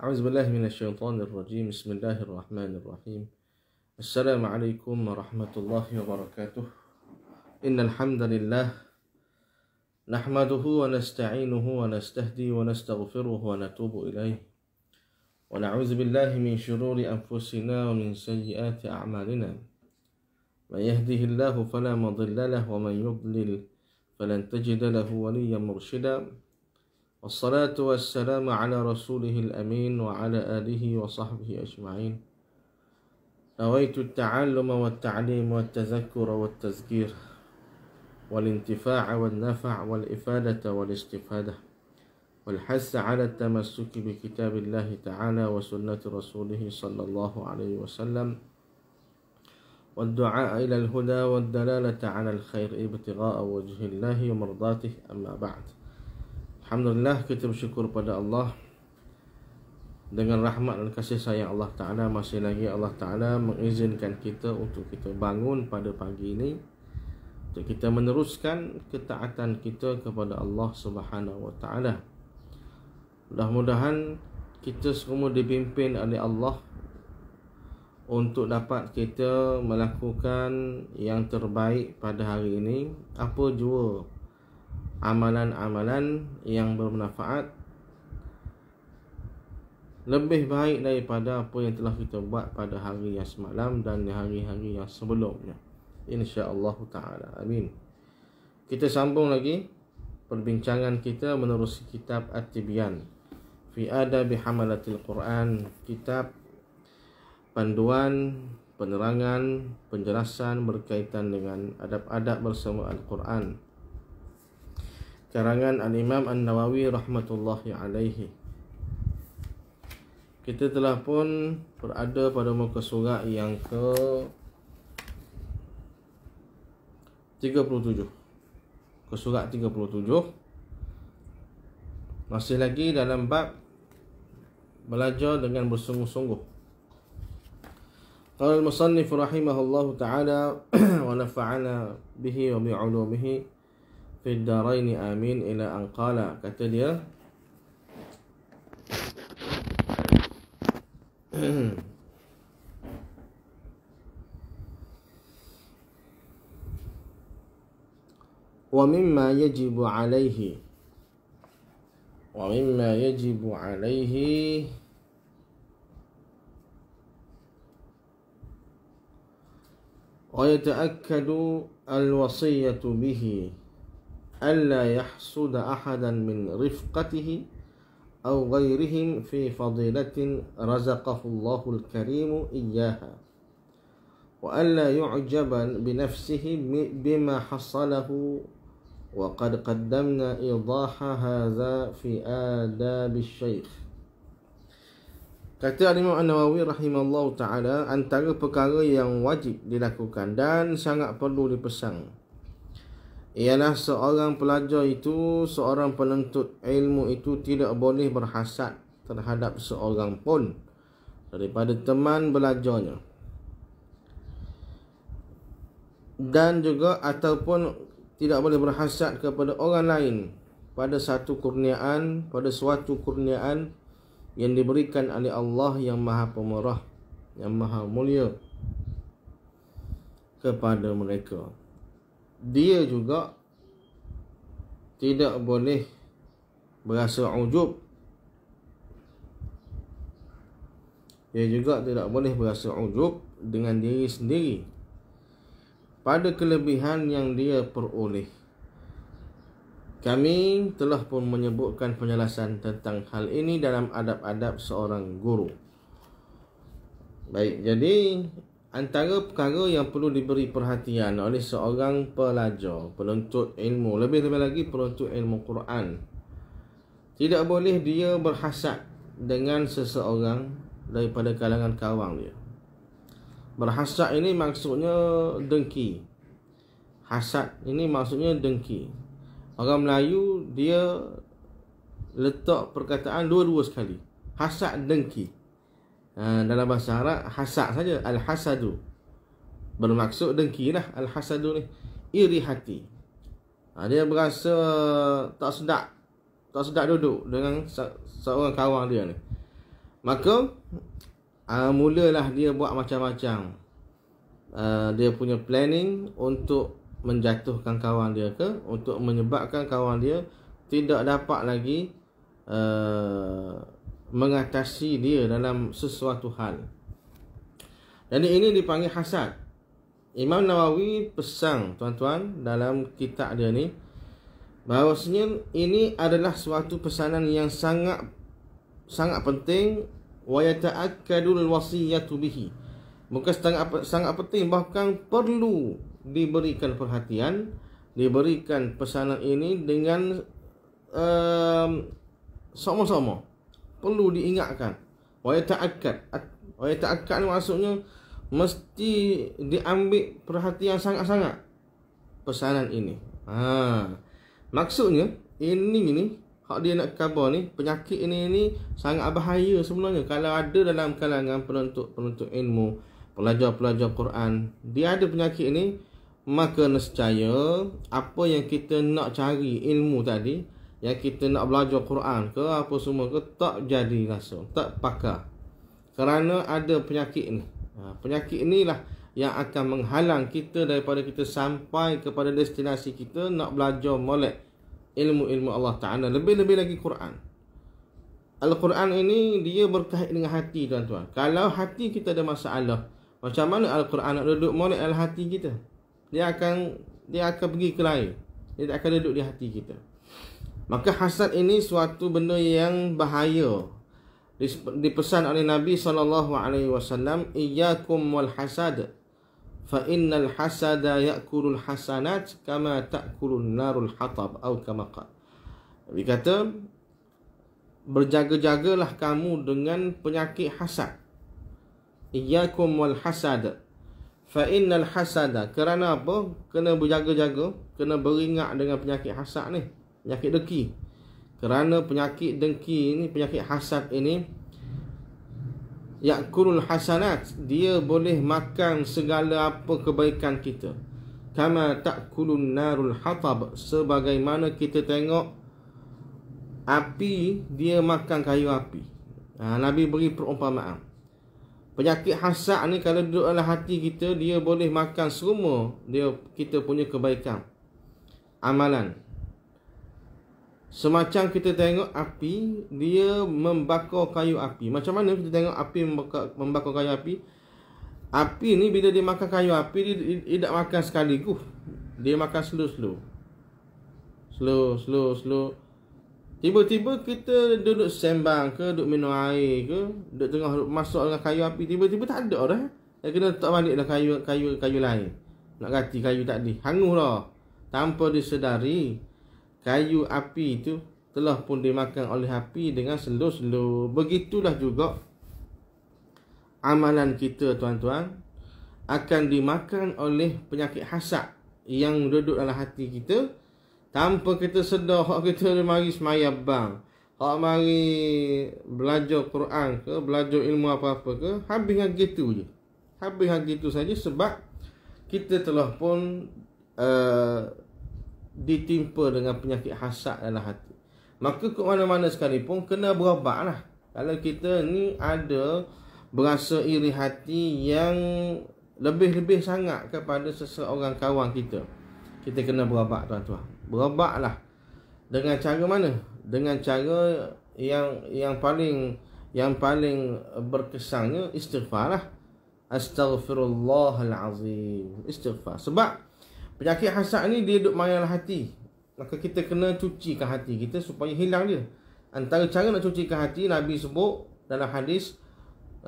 أعوذ بالله من الشيطان الرجيم بسم الله الرحمن الرحيم السلام عليكم ورحمة الله وبركاته إن الحمد لله نحمده ونستعينه ونستهدي ونستغفره ونتوب إليه ونعوذ بالله من شرور أنفسنا ومن سيئات أعمالنا من يهده الله فلا مضل له ومن يضلل فلن تجد له وليا مرشدا والصلاة والسلام على رسوله الأمين وعلى آله وصحبه أجمعين نويت التعلم والتعليم والتذكر والتذكير والانتفاع والنفع والإفادة والاستفادة والحث على التمسك بكتاب الله تعالى وسنة رسوله صلى الله عليه وسلم والدعاء إلى الهدى والدلالة على الخير ابتغاء وجه الله ومرضاته أما بعد Alhamdulillah kita bersyukur pada Allah Dengan rahmat dan kasih sayang Allah Ta'ala Masih lagi Allah Ta'ala mengizinkan kita untuk kita bangun pada pagi ini Untuk kita meneruskan ketaatan kita kepada Allah Subhanahu Wa Ta'ala Mudah-mudahan kita semua dipimpin oleh Allah untuk dapat kita melakukan yang terbaik pada hari ini apa jua amalan-amalan yang bermanfaat lebih baik daripada apa yang telah kita buat pada hari yang semalam dan hari-hari yang sebelumnya insya-Allah taala amin kita sambung lagi perbincangan kita menerusi kitab At-Tibyan fi adabi hamalatil Quran kitab panduan penerangan penjelasan berkaitan dengan adab-adab bersama Al-Quran Karangan Al-Imam An-Nawawi Rahmatullahi Alaihi. Kita telah pun berada pada muka surat yang ke 37 Ke surat 37 Masih lagi dalam bab Belajar dengan bersungguh-sungguh Qala al rahimahullahu ta'ala wa nafa'ana bihi wa bi'ulumihi fid daraini amin ila an qala kata dia wa mimma yajibu alaihi wa mimma yajibu alaihi ويتأكد الوصية به ألا يحسد أحدا من رفقته أو غيرهم في فضيلة رزقه الله الكريم إياها وألا يعجب بنفسه بما حصله وقد قدمنا إيضاح هذا في آداب الشيخ Kata Imam An-Nawawi rahimahullah ta'ala antara perkara yang wajib dilakukan dan sangat perlu dipesan ialah seorang pelajar itu, seorang penuntut ilmu itu tidak boleh berhasad terhadap seorang pun daripada teman belajarnya. Dan juga ataupun tidak boleh berhasad kepada orang lain pada satu kurniaan, pada suatu kurniaan yang diberikan oleh Allah yang Maha Pemurah, yang Maha Mulia kepada mereka dia juga tidak boleh berasa ujub dia juga tidak boleh berasa ujub dengan diri sendiri pada kelebihan yang dia peroleh kami telah pun menyebutkan penjelasan tentang hal ini dalam adab-adab seorang guru baik jadi antara perkara yang perlu diberi perhatian oleh seorang pelajar, penuntut ilmu, lebih-lebih lagi penuntut ilmu Quran. Tidak boleh dia berhasad dengan seseorang daripada kalangan kawang dia. Berhasad ini maksudnya dengki. Hasad ini maksudnya dengki. Orang Melayu dia letak perkataan dua-dua sekali. Hasad dengki. Ha, dalam bahasa Arab hasad saja al hasadu bermaksud dengki lah al hasadu ni iri hati ha, dia berasa tak sedap tak sedap duduk dengan seorang kawan dia ni maka uh, mulalah dia buat macam-macam uh, dia punya planning untuk menjatuhkan kawan dia ke untuk menyebabkan kawan dia tidak dapat lagi uh, mengatasi dia dalam sesuatu hal. Dan ini dipanggil hasad. Imam Nawawi pesan tuan-tuan dalam kitab dia ni bahawasanya ini adalah suatu pesanan yang sangat sangat penting wa yata'akkadul wasiyatu bihi. Bukan sangat sangat penting bahkan perlu diberikan perhatian diberikan pesanan ini dengan um, ehm, sama-sama perlu diingatkan wa ta'akkad wa ta'akkad ni maksudnya mesti diambil perhatian sangat-sangat pesanan ini ha maksudnya ini ni hak dia nak khabar ni penyakit ini ini sangat bahaya sebenarnya kalau ada dalam kalangan penuntut-penuntut ilmu pelajar-pelajar Quran dia ada penyakit ini maka nescaya apa yang kita nak cari ilmu tadi yang kita nak belajar Quran ke apa semua ke tak jadi langsung tak pakar kerana ada penyakit ni ha, penyakit inilah yang akan menghalang kita daripada kita sampai kepada destinasi kita nak belajar molek ilmu-ilmu Allah Ta'ala lebih-lebih lagi Quran Al-Quran ini dia berkait dengan hati tuan-tuan kalau hati kita ada masalah macam mana Al-Quran nak duduk molek al hati kita dia akan dia akan pergi ke lain dia tak akan duduk di hati kita Maka hasad ini suatu benda yang bahaya. Dipesan oleh Nabi saw. alaihi wasallam, "Iyyakum wal hasad." Fa innal hasada ya'kulul hasanat kama ta'kulun narul hatab atau kama qala. Dia kata berjaga-jagalah kamu dengan penyakit hasad. Iyyakum wal hasad. Fa innal hasada kerana apa? Kena berjaga-jaga, kena beringat dengan penyakit hasad ni penyakit dengki kerana penyakit dengki ini penyakit hasad ini yakulul hasanat dia boleh makan segala apa kebaikan kita kama takulun narul hatab sebagaimana kita tengok api dia makan kayu api ha, nabi beri perumpamaan penyakit hasad ni kalau duduk dalam hati kita dia boleh makan semua dia kita punya kebaikan amalan Semacam kita tengok api Dia membakar kayu api Macam mana kita tengok api membakar, membakar kayu api Api ni bila dia makan kayu api Dia tidak makan sekali Uf, Dia makan slow-slow Slow-slow-slow Tiba-tiba kita duduk sembang ke Duduk minum air ke Duduk tengah masuk dengan kayu api Tiba-tiba tak ada dah Dia kena letak balik dah kayu-kayu kayu lain Nak ganti kayu tadi Hanguh lah Tanpa disedari kayu api itu telah pun dimakan oleh api dengan selur-selur. Begitulah juga amalan kita tuan-tuan akan dimakan oleh penyakit hasad yang duduk dalam hati kita tanpa kita sedar hak kita mari semayang bang. Hak mari belajar Quran ke, belajar ilmu apa-apa ke, habis dengan gitu je. Habis dengan gitu saja sebab kita telah pun uh, ditimpa dengan penyakit hasad dalam hati Maka ke mana-mana sekalipun kena berobat lah Kalau kita ni ada berasa iri hati yang lebih-lebih sangat kepada seseorang kawan kita Kita kena berobat tuan-tuan Berobat lah Dengan cara mana? Dengan cara yang yang paling yang paling berkesannya istighfar lah Astaghfirullahalazim Istighfar Sebab Penyakit hasad ni dia duduk main hati. Maka kita kena cucikan hati kita supaya hilang dia. Antara cara nak cucikan hati Nabi sebut dalam hadis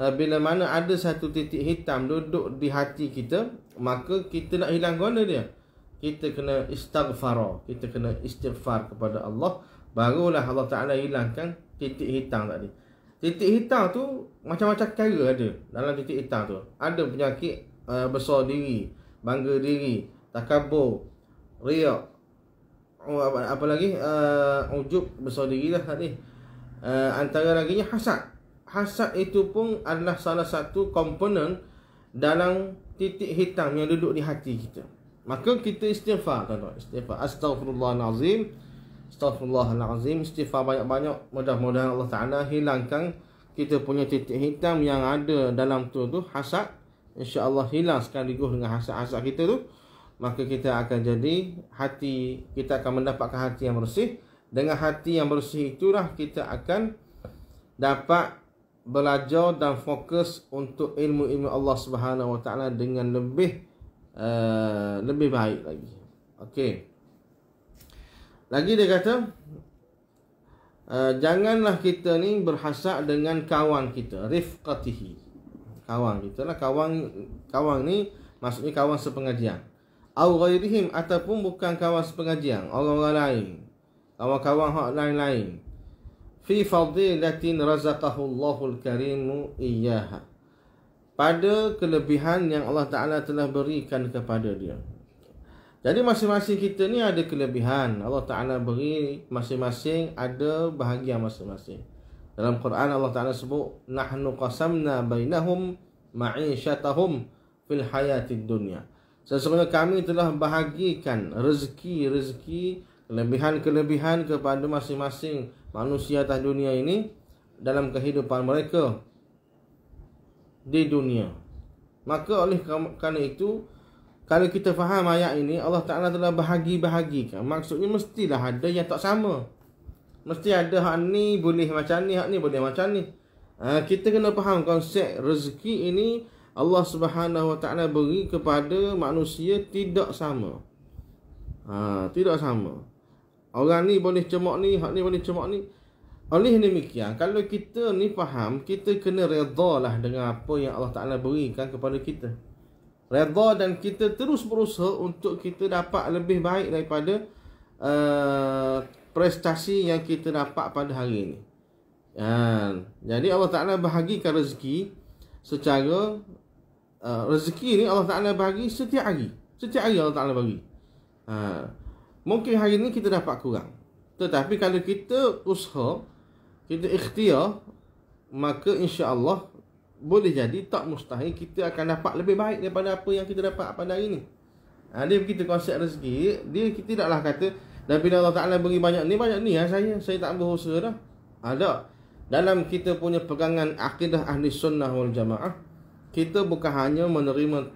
uh, bila mana ada satu titik hitam duduk di hati kita, maka kita nak hilang guna dia. Kita kena istighfar. Kita kena istighfar kepada Allah. Barulah Allah Ta'ala hilangkan titik hitam tadi. Titik hitam tu macam-macam cara ada dalam titik hitam tu. Ada penyakit uh, besar diri, bangga diri, takabur riak oh, apa, apa lagi uh, ujub besar dirilah tadi uh, antara lagi hasad hasad itu pun adalah salah satu komponen dalam titik hitam yang duduk di hati kita maka kita istighfar tuan-tuan istighfar astagfirullahalazim astagfirullahalazim istighfar banyak-banyak mudah-mudahan Allah Taala hilangkan kita punya titik hitam yang ada dalam tu tu hasad insya-Allah hilang sekaligus dengan hasad-hasad kita tu maka kita akan jadi hati kita akan mendapatkan hati yang bersih dengan hati yang bersih itulah kita akan dapat belajar dan fokus untuk ilmu-ilmu Allah Subhanahu Wa Taala dengan lebih uh, lebih baik lagi. Okey. Lagi dia kata uh, janganlah kita ni berhasak dengan kawan kita rifqatihi. Kawan kita lah kawan kawan ni maksudnya kawan sepengajian. Au ghairihim ataupun bukan kawan sepengajian Orang-orang lain Kawan-kawan hak lain-lain Fi fadilatin razaqahu Allahul karimu iyaha Pada kelebihan yang Allah Ta'ala telah berikan kepada dia Jadi masing-masing kita ni ada kelebihan Allah Ta'ala beri masing-masing ada bahagia masing-masing Dalam Quran Allah Ta'ala sebut Nahnu qasamna bainahum ma'isyatahum fil hayati dunia. Sesungguhnya kami telah bahagikan rezeki-rezeki kelebihan-kelebihan kepada masing-masing manusia atas dunia ini dalam kehidupan mereka di dunia. Maka oleh kerana itu, kalau kita faham ayat ini, Allah Ta'ala telah bahagi-bahagikan. Maksudnya mestilah ada yang tak sama. Mesti ada hak ni boleh macam ni, hak ni boleh macam ni. Ha, kita kena faham konsep rezeki ini Allah Subhanahu Wa Taala beri kepada manusia tidak sama. Ha, tidak sama. Orang ni boleh cemok ni, hak ni boleh cemok ni. Oleh demikian, kalau kita ni faham, kita kena redha lah dengan apa yang Allah Ta'ala berikan kepada kita. Redha dan kita terus berusaha untuk kita dapat lebih baik daripada uh, prestasi yang kita dapat pada hari ini. Ha. Jadi Allah Ta'ala bahagikan rezeki secara uh, rezeki ni Allah Ta'ala bagi setiap hari. Setiap hari Allah Ta'ala bagi. Uh, mungkin hari ni kita dapat kurang. Tetapi kalau kita usaha, kita ikhtiar, maka insya Allah boleh jadi tak mustahil kita akan dapat lebih baik daripada apa yang kita dapat pada hari ni. Ha, dia begitu konsep rezeki. Dia kita tidaklah kata, dan bila Allah Ta'ala bagi banyak ni, banyak ni lah saya. Saya tak berusaha dah. Ada. Ha, dalam kita punya pegangan akidah ahli sunnah wal jamaah, kita bukan hanya menerima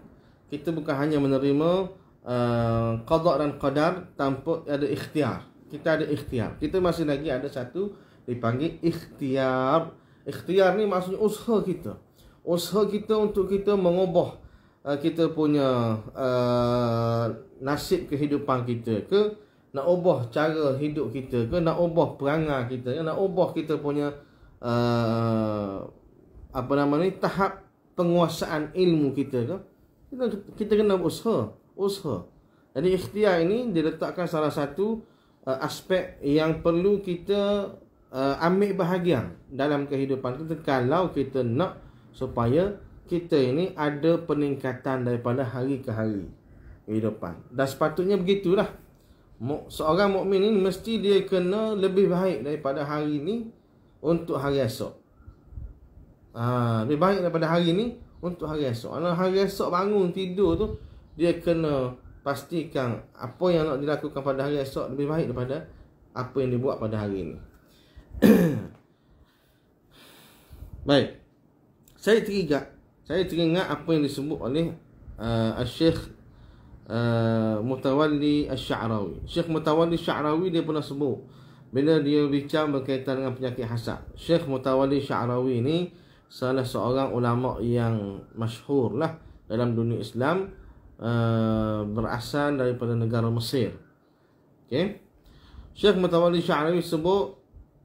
kita bukan hanya menerima uh, eh, qada dan qadar tanpa ada ikhtiar. Kita ada ikhtiar. Kita masih lagi ada satu dipanggil ikhtiar. Ikhtiar ni maksudnya usaha kita. Usaha kita untuk kita mengubah uh, kita punya uh, nasib kehidupan kita ke nak ubah cara hidup kita ke nak ubah perangai kita ke nak ubah kita punya uh, apa nama ni tahap penguasaan ilmu kita tu kita, kita kena usaha usaha jadi ikhtiar ini diletakkan salah satu uh, aspek yang perlu kita uh, ambil bahagian dalam kehidupan kita kalau kita nak supaya kita ini ada peningkatan daripada hari ke hari kehidupan dan sepatutnya begitulah seorang mukmin ini mesti dia kena lebih baik daripada hari ini untuk hari esok Ha, lebih baik daripada hari ni untuk hari esok. Kalau hari esok bangun tidur tu, dia kena pastikan apa yang nak dilakukan pada hari esok lebih baik daripada apa yang dibuat pada hari ini. baik. Saya teringat, saya teringat apa yang disebut oleh uh, Al-Syekh uh, Mutawalli Al-Sya'rawi. Syekh Mutawalli Al-Sya'rawi dia pernah sebut bila dia bincang berkaitan dengan penyakit hasad. Syekh mutawali Al-Sya'rawi ni uh, salah seorang ulama yang masyhur lah dalam dunia Islam uh, berasal daripada negara Mesir. Okay. Syekh Mutawalli Sya'rawi sebut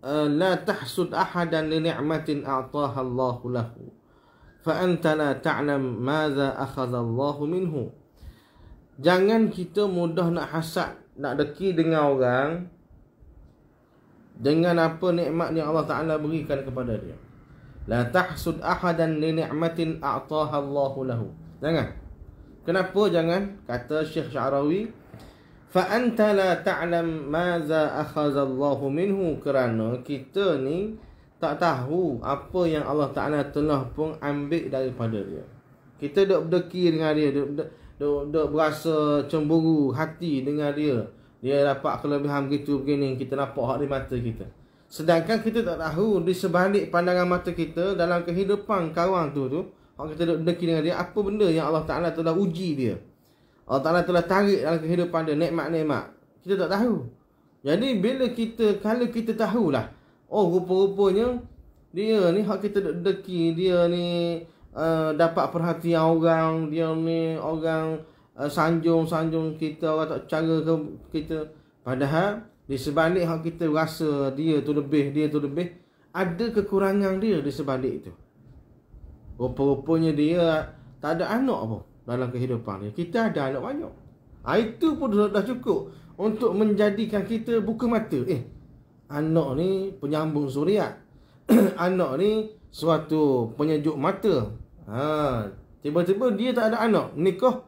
eh, la tahsud ahadan li ni'matin a'taha Allah lahu fa anta la ta'lam madza akhadha Allah minhu. Jangan kita mudah nak hasad, nak deki dengan orang dengan apa nikmat yang Allah Taala berikan kepada dia. La tahsud ahadan li ni'matin a'taha Allah lahu. Jangan. Kenapa jangan? Kata Syekh Syarawi, fa anta la ta'lam maza akhadha Allah minhu kerana kita ni tak tahu apa yang Allah Taala telah pun ambil daripada dia. Kita dok berdeki dengan dia, dok, dok, dok berasa cemburu hati dengan dia. Dia dapat kelebihan begitu begini, kita nampak hak di mata kita. Sedangkan kita tak tahu di sebalik pandangan mata kita dalam kehidupan kawan tu tu, orang kita duduk dengki dengan dia, apa benda yang Allah Ta'ala telah uji dia? Allah Ta'ala telah tarik dalam kehidupan dia, nekmat-nekmat. Kita tak tahu. Jadi bila kita, kalau kita tahulah, oh rupa-rupanya, dia ni hak kita duduk dengki, dia ni uh, dapat perhatian orang, dia ni orang eh, sanjung-sanjung uh, kita, orang tak cara kita. Padahal, di sebalik hak kita rasa dia tu lebih, dia tu lebih, ada kekurangan dia di sebalik itu. Rupa-rupanya dia tak ada anak pun dalam kehidupan dia. Kita ada anak banyak. Ha, itu pun dah cukup untuk menjadikan kita buka mata. Eh, anak ni penyambung suriat. anak ni suatu penyejuk mata. Ha, tiba-tiba dia tak ada anak. Menikah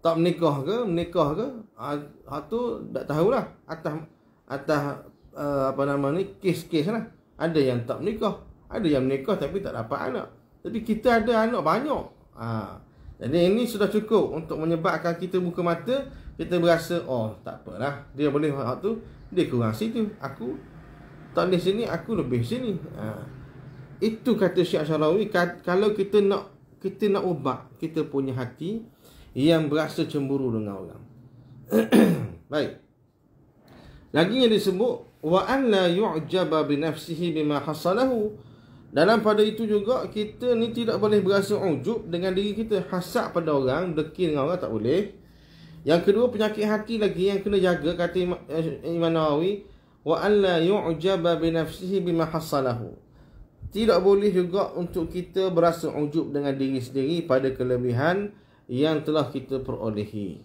tak menikah ke? Menikah ke? Ha, tu tak tahulah. Atas atas uh, apa nama ni kes-kes lah. Ada yang tak menikah, ada yang menikah tapi tak dapat anak. Tapi kita ada anak banyak. Ha. Jadi ini sudah cukup untuk menyebabkan kita buka mata, kita berasa oh tak apalah. Dia boleh hak tu, dia kurang situ. Aku tak di sini, aku lebih sini. Ha. Itu kata Syekh Syarawi kalau kita nak kita nak ubah kita punya hati yang berasa cemburu dengan orang. Baik. Lagi yang disebut wa an la yu'jaba bi nafsihi bima hasalahu. Dalam pada itu juga kita ni tidak boleh berasa ujub dengan diri kita hasad pada orang, dekil dengan orang tak boleh. Yang kedua penyakit hati lagi yang kena jaga kata eh, Imam Nawawi wa an la yu'jaba bi nafsihi bima hasalahu. Tidak boleh juga untuk kita berasa ujub dengan diri sendiri pada kelebihan yang telah kita perolehi.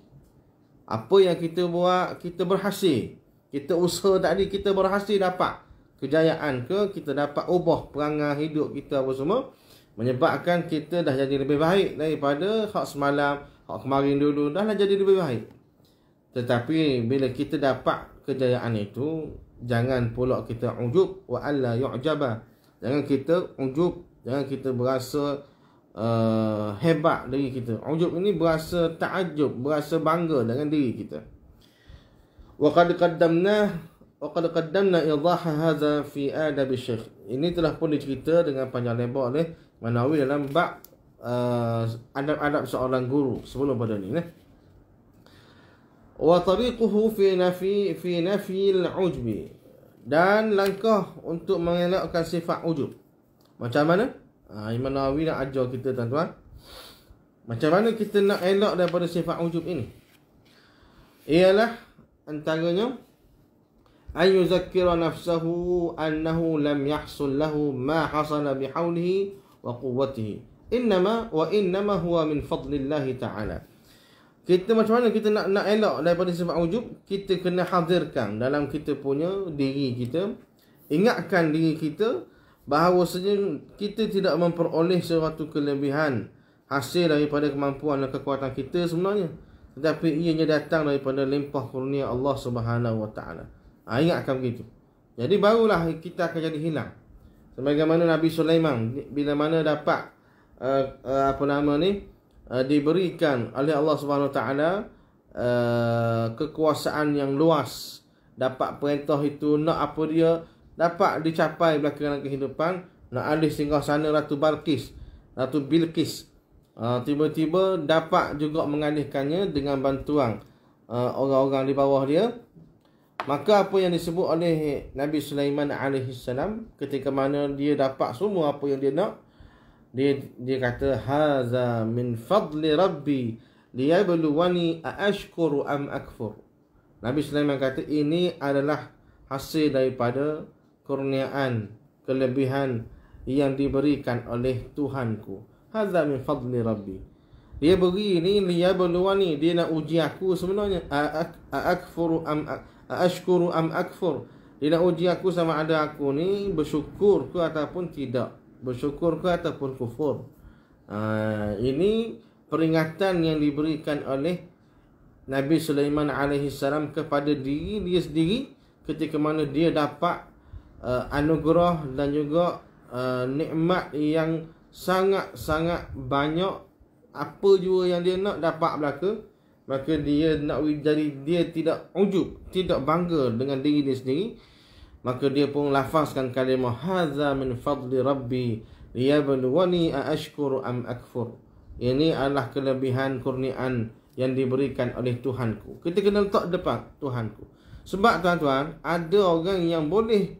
Apa yang kita buat, kita berhasil kita usaha tadi kita berhasil dapat kejayaan ke kita dapat ubah perangai hidup kita apa semua menyebabkan kita dah jadi lebih baik daripada hak semalam hak kemarin dulu dah lah jadi lebih baik tetapi bila kita dapat kejayaan itu jangan pula kita ujub wa alla yu'jaba jangan kita ujub jangan kita berasa uh, hebat diri kita ujub ini berasa takjub berasa bangga dengan diri kita وقد قدمناه وقد قدمنا إيضاح هذا في أدب الشيخ ini telah pun dicerita dengan panjang lebar oleh Manawi dalam bab uh, eh, adab-adab seorang guru sebelum pada ini. Ne? Eh. fi nafi fi nafi نفي العجب dan langkah untuk mengelakkan sifat ujub macam mana ha, Imam Nawawi nak ajar kita tuan-tuan macam mana kita nak elak daripada sifat ujub ini ialah antaranya ay zakkira nafsahu annahu lam yahsul lahu ma hasana bihaulihi wa quwwatihi innama wa innama huwa min fadlillahi ta'ala kita macam mana kita nak nak elak daripada sifat wujub kita kena hadirkan dalam kita punya diri kita ingatkan diri kita bahawa kita tidak memperoleh sesuatu kelebihan hasil daripada kemampuan dan kekuatan kita sebenarnya tetapi ianya datang daripada limpah kurnia Allah Subhanahu Wa Taala. Ha, ingatkan begitu. Jadi barulah kita akan jadi hilang. Sebagaimana Nabi Sulaiman bila mana dapat uh, uh, apa nama ni uh, diberikan oleh Allah Subhanahu Wa uh, kekuasaan yang luas dapat perintah itu nak apa dia dapat dicapai belakangan kehidupan nak alih singgah sana Ratu Barkis Ratu Bilkis. Ah, tiba-tiba uh, dapat juga mengalihkannya dengan bantuan uh, orang-orang di bawah dia maka apa yang disebut oleh Nabi Sulaiman alaihi ketika mana dia dapat semua apa yang dia nak dia dia kata haza min fadli rabbi liyabluwani ashkuru am akfur Nabi Sulaiman kata ini adalah hasil daripada kurniaan kelebihan yang diberikan oleh Tuhanku. ku هذا من فضل ربي dia beri ni dia ya berluani dia nak uji aku sebenarnya akfur am ashkuru am akfur dia nak uji aku sama ada aku ni bersyukur ke ataupun tidak bersyukur ke ataupun kufur ini peringatan yang diberikan oleh Nabi Sulaiman alaihi salam kepada diri dia sendiri ketika mana dia dapat uh, anugerah dan juga uh, nikmat yang uh, sangat-sangat banyak apa jua yang dia nak dapat belaka maka dia nak jadi dia tidak ujub tidak bangga dengan diri dia sendiri maka dia pun lafazkan kalimah hadza min fadli rabbi liyabluwani ashkuru am akfur ini adalah kelebihan kurnian yang diberikan oleh Tuhanku kita kena letak depan Tuhanku sebab tuan-tuan ada orang yang boleh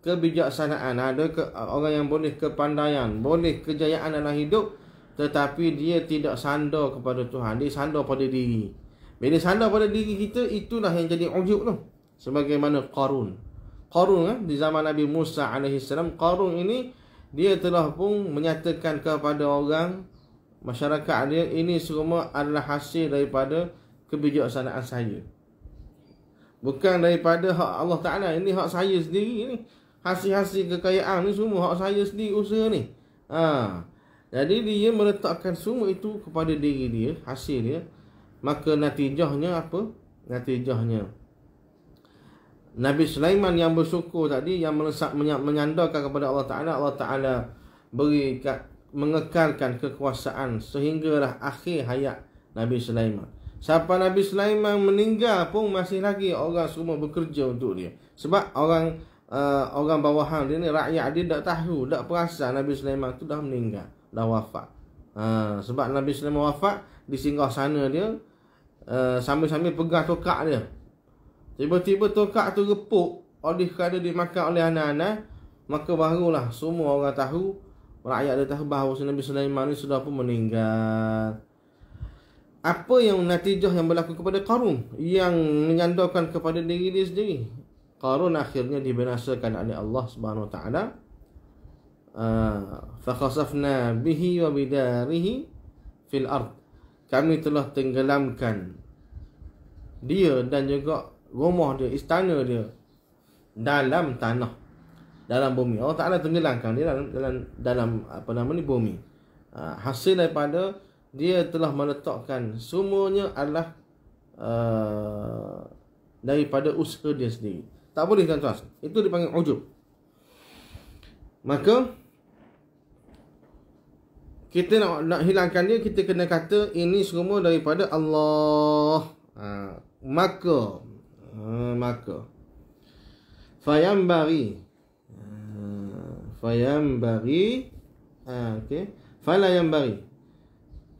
kebijaksanaan ada ke, orang yang boleh kepandaian boleh kejayaan dalam hidup tetapi dia tidak sandar kepada Tuhan dia sandar pada diri bila sandar pada diri kita itulah yang jadi ujub tu sebagaimana Qarun Qarun eh, di zaman Nabi Musa alaihi salam Qarun ini dia telah pun menyatakan kepada orang masyarakat dia ini semua adalah hasil daripada kebijaksanaan saya bukan daripada hak Allah Taala ini hak saya sendiri ini hasil-hasil kekayaan ni semua hak saya sendiri usaha ni. Ha. Jadi dia meletakkan semua itu kepada diri dia, hasil dia. Maka natijahnya apa? Natijahnya Nabi Sulaiman yang bersyukur tadi yang melesak menyandarkan kepada Allah Taala Allah Taala beri mengekalkan kekuasaan sehinggalah akhir hayat Nabi Sulaiman. Siapa Nabi Sulaiman meninggal pun masih lagi orang semua bekerja untuk dia. Sebab orang uh, orang bawahan dia ni rakyat dia tak tahu, tak perasan Nabi Sulaiman tu dah meninggal, dah wafat. Uh, sebab Nabi Sulaiman wafat di singgah sana dia uh, sambil-sambil pegang tokak dia. Tiba-tiba tokak tu repuk oleh kerana dimakan oleh anak-anak, maka barulah semua orang tahu rakyat dia tahu bahawa Nabi Sulaiman ni sudah pun meninggal. Apa yang natijah yang berlaku kepada Qarun yang menyandarkan kepada diri dia sendiri Qarun akhirnya dibinasakan oleh Allah Subhanahu wa taala. Ah, fakhasafna bihi wa bidarihi fil ard. Kami telah tenggelamkan dia dan juga rumah dia, istana dia dalam tanah dalam bumi. Allah Taala tenggelamkan dia dalam, dalam dalam apa nama ni bumi. Uh, hasil daripada dia telah meletakkan semuanya adalah uh, daripada usaha dia sendiri. Tak boleh tuan-tuan Itu dipanggil ujub Maka Kita nak, nak hilangkan dia Kita kena kata ini semua daripada Allah ha, Maka ha, Maka Fayambari ha, Fayambari ha, okay. Falayambari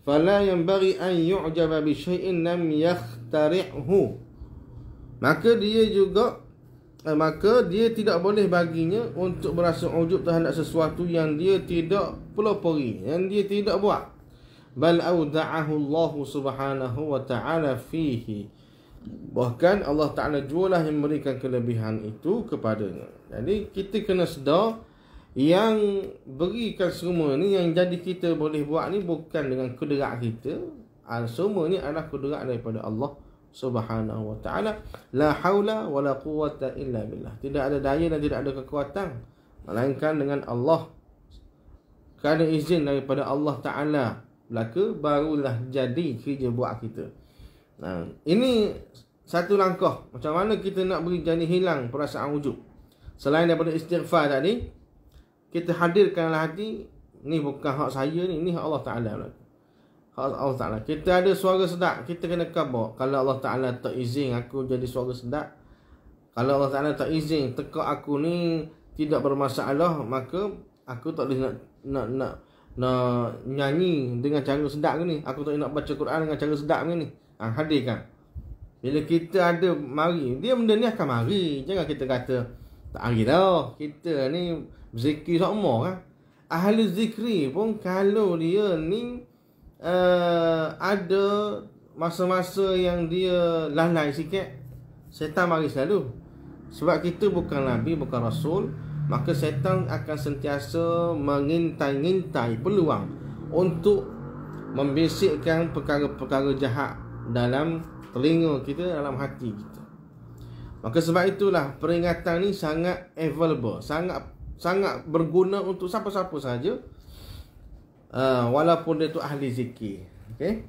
Fala yang bari an yu'jaba bi syai'in nam yakhtari'hu Maka dia juga eh, maka dia tidak boleh baginya untuk berasa ujub terhadap sesuatu yang dia tidak pelopori yang dia tidak buat bal auda'ahu Allah Subhanahu wa ta'ala fihi bahkan Allah Taala jualah yang memberikan kelebihan itu kepadanya jadi kita kena sedar yang berikan semua ni yang jadi kita boleh buat ni bukan dengan kudrat kita ah, semua ni adalah kudrat daripada Allah subhanahu wa ta'ala la haula wala quwata illa billah tidak ada daya dan tidak ada kekuatan melainkan dengan Allah kerana izin daripada Allah taala belaka barulah jadi kerja buat kita nah ini satu langkah macam mana kita nak beri jani hilang perasaan wujud selain daripada istighfar tadi kita hadirkanlah hati ni bukan hak saya ni ni hak Allah taala belaka Allah Ta'ala Kita ada suara sedap Kita kena kabur Kalau Allah Ta'ala tak izin aku jadi suara sedap Kalau Allah Ta'ala tak izin Tekak aku ni tidak bermasalah Maka aku tak boleh nak, nak, nak, nak nyanyi dengan cara sedap ke ni Aku tak nak baca Quran dengan cara sedap ke ni ha, Hadir kan Bila kita ada mari Dia benda ni akan mari Jangan kita kata Tak hari dah Kita ni berzikir semua kan Ahli zikri pun kalau dia ni uh, ada masa-masa yang dia lalai sikit setan mari selalu sebab kita bukan nabi bukan rasul maka setan akan sentiasa mengintai intai peluang untuk membisikkan perkara-perkara jahat dalam telinga kita dalam hati kita maka sebab itulah peringatan ni sangat available sangat sangat berguna untuk siapa-siapa saja -siapa Ha, walaupun dia tu ahli zikir. Okey.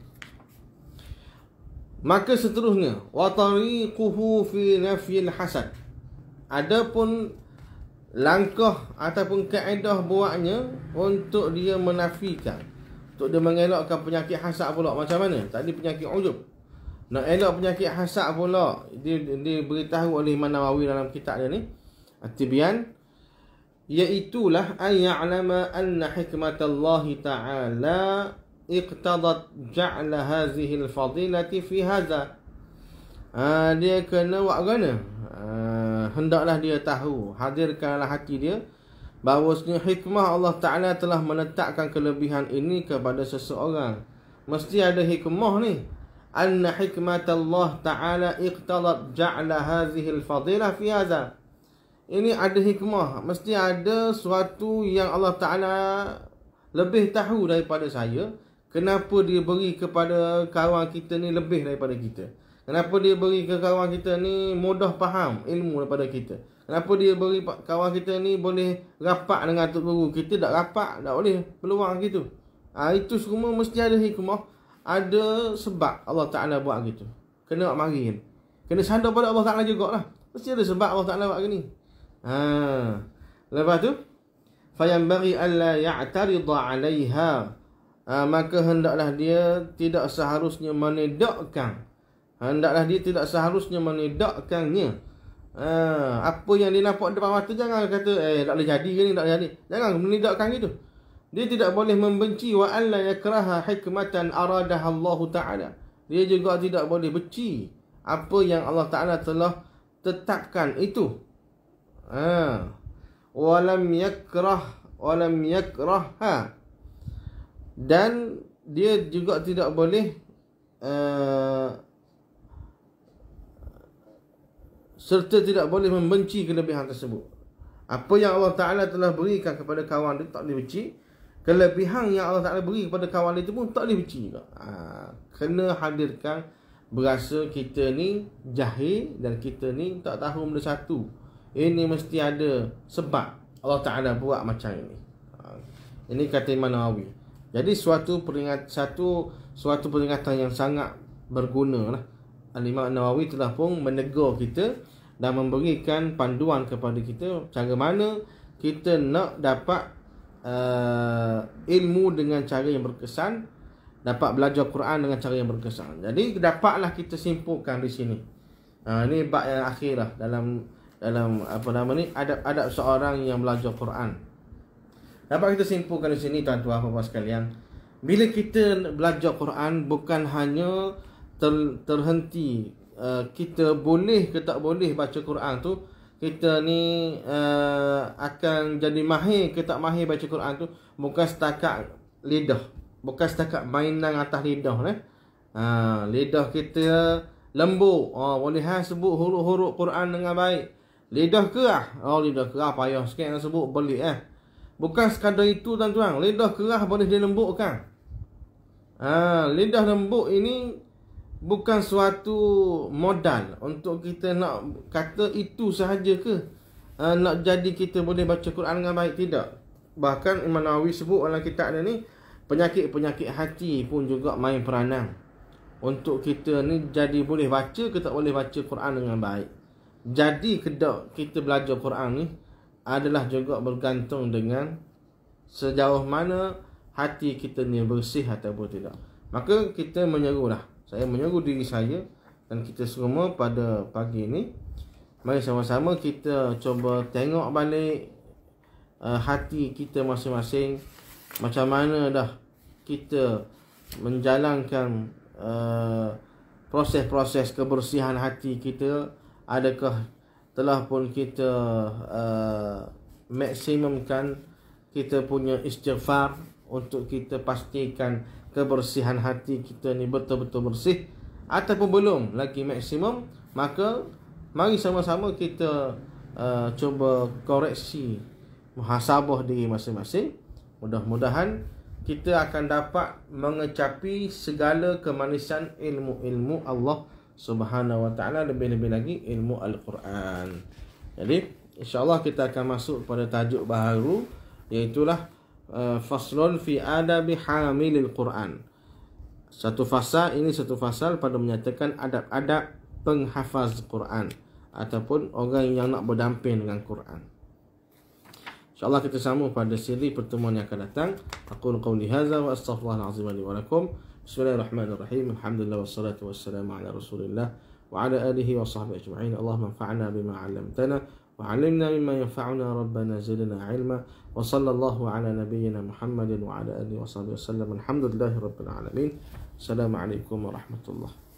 Maka seterusnya wa tariquhu fi nafyil hasad. Adapun langkah ataupun kaedah buatnya untuk dia menafikan untuk dia mengelakkan penyakit hasad pula macam mana? Tadi penyakit ujub. Nak elak penyakit hasad pula dia, dia beritahu oleh Imam Nawawi dalam kitab dia ni. at Iaitulah ayya'lama anna hikmatallahi ta'ala iqtadat ja'la hazihil fadilati fi hadha. Ah dia kena buat kena. Ah hendaklah dia tahu, hadirkanlah hati dia bahawasanya hikmah Allah Taala telah meletakkan kelebihan ini kepada seseorang. Mesti ada hikmah ni. Anna hikmatallahi ta'ala iqtadat ja'la hazihil fadilah fi hadha ini ada hikmah mesti ada sesuatu yang Allah Taala lebih tahu daripada saya kenapa dia beri kepada kawan kita ni lebih daripada kita kenapa dia beri ke kawan kita ni mudah faham ilmu daripada kita kenapa dia beri kawan kita ni boleh rapat dengan tok guru kita tak rapat tak boleh peluang gitu ha, itu semua mesti ada hikmah ada sebab Allah Taala buat gitu kena mari kena sandar pada Allah Taala juga lah. mesti ada sebab Allah Taala buat gini Ha. Lepas tu fayan bari alla ya'tarida 'alayha. Ha, maka hendaklah dia tidak seharusnya menedakkan. Hendaklah dia tidak seharusnya menedakkannya. Ha, apa yang dia nampak depan mata jangan kata eh tak boleh jadi ke ni tak jadi. Jangan menedakkan gitu. Dia tidak boleh membenci wa alla yakraha hikmatan aradah Allah Taala. Dia juga tidak boleh benci apa yang Allah Taala telah tetapkan itu. Ha. Walam yakrah Walam yakrah ha. Dan dia juga tidak boleh uh, Serta tidak boleh membenci kelebihan tersebut Apa yang Allah Ta'ala telah berikan kepada kawan dia tak boleh benci Kelebihan yang Allah Ta'ala beri kepada kawan dia pun tak boleh benci ha. Kena hadirkan berasa kita ni jahil dan kita ni tak tahu benda satu ini mesti ada sebab Allah Ta'ala buat macam ini ha. Ini kata Imam Nawawi Jadi suatu peringat satu Suatu peringatan yang sangat berguna lah. Imam Nawawi telah pun menegur kita Dan memberikan panduan kepada kita Cara mana kita nak dapat uh, Ilmu dengan cara yang berkesan Dapat belajar Quran dengan cara yang berkesan Jadi dapatlah kita simpulkan di sini uh, Ini bab yang akhir lah Dalam dalam apa nama ni adab-adab seorang yang belajar Quran. Dapat kita simpulkan di sini tuan-tuan dan puan sekalian, bila kita belajar Quran bukan hanya ter, terhenti uh, kita boleh ke tak boleh baca Quran tu, kita ni uh, akan jadi mahir ke tak mahir baca Quran tu bukan setakat lidah, bukan setakat mainan atas lidah ni. Eh? Uh, lidah kita lembut, uh, boleh ha, sebut huruf-huruf Quran dengan baik. Lidah kerah. Oh, lidah kerah payah sikit nak sebut pelik eh. Bukan sekadar itu tuan-tuan. Lidah kerah boleh dilembutkan. Ha, lidah lembuk ini bukan suatu modal untuk kita nak kata itu sahaja ke. Ha, nak jadi kita boleh baca Quran dengan baik tidak. Bahkan Imam Nawawi sebut dalam kitab dia ni penyakit-penyakit hati pun juga main peranan. Untuk kita ni jadi boleh baca ke tak boleh baca Quran dengan baik. Jadi kedok kita belajar Quran ni adalah juga bergantung dengan sejauh mana hati kita ni bersih ataupun tidak. Maka kita menyerulah. Saya menyeru diri saya dan kita semua pada pagi ini mari sama-sama kita cuba tengok balik uh, hati kita masing-masing macam mana dah kita menjalankan uh, proses-proses kebersihan hati kita adakah telah pun kita uh, maksimumkan kita punya istighfar untuk kita pastikan kebersihan hati kita ni betul-betul bersih ataupun belum lagi maksimum maka mari sama-sama kita uh, cuba koreksi muhasabah diri masing-masing mudah-mudahan kita akan dapat mengecapi segala kemanisan ilmu-ilmu Allah Subhanahu wa taala lebih-lebih lagi ilmu al-Quran. Jadi insya-Allah kita akan masuk pada tajuk baru iaitu eh, faslun fi adabi hamilil Quran. Satu fasa ini satu fasal pada menyatakan adab-adab penghafaz Quran ataupun orang yang nak berdamping dengan Quran. Insya-Allah kita sambung pada siri pertemuan yang akan datang. Aku qauli hadza wa astaghfirullah azim wa lakum. بسم الله الرحمن الرحيم الحمد لله والصلاة والسلام على رسول الله وعلى آله وصحبه أجمعين اللهم انفعنا بما علمتنا وعلمنا مما ينفعنا ربنا زدنا علما وصلى الله على نبينا محمد وعلى آله وصحبه وسلم الحمد لله رب العالمين السلام عليكم ورحمة الله